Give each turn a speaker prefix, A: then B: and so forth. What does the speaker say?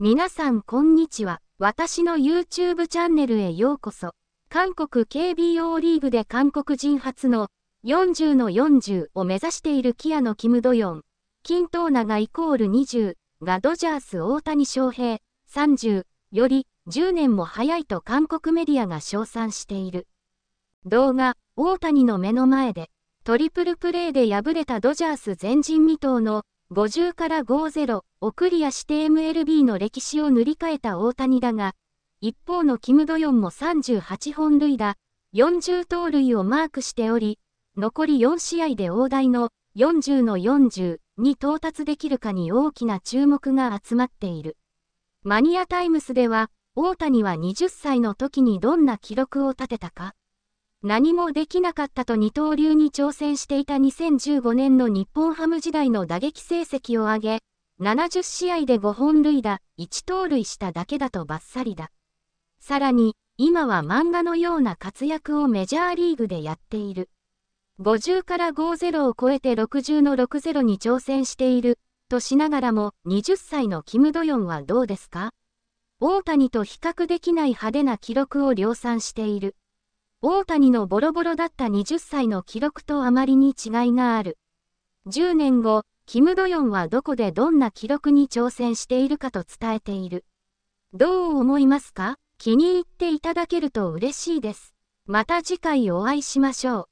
A: 皆さんこんにちは。私の YouTube チャンネルへようこそ。韓国 KBO リーグで韓国人初の40の40を目指しているキアのキム・ドヨン、金東長イコール20がドジャース大谷翔平30より10年も早いと韓国メディアが称賛している。動画、大谷の目の前でトリプルプレーで敗れたドジャース前人未到の50から50をクリアして MLB の歴史を塗り替えた大谷だが、一方のキム・ドヨンも38本塁打、40盗塁をマークしており、残り4試合で大台の40の40に到達できるかに大きな注目が集まっている。マニアタイムスでは、大谷は20歳の時にどんな記録を立てたか何もできなかったと二刀流に挑戦していた2015年の日本ハム時代の打撃成績を上げ、70試合で5本塁打、1盗塁しただけだとばっさりだ。さらに、今は漫画のような活躍をメジャーリーグでやっている。50から50を超えて60の60に挑戦している、としながらも20歳のキム・ドヨンはどうですか大谷と比較できない派手な記録を量産している。大谷のボロボロだった20歳の記録とあまりに違いがある。10年後、キム・ドヨンはどこでどんな記録に挑戦しているかと伝えている。どう思いますか気に入っていただけると嬉しいです。また次回お会いしましょう。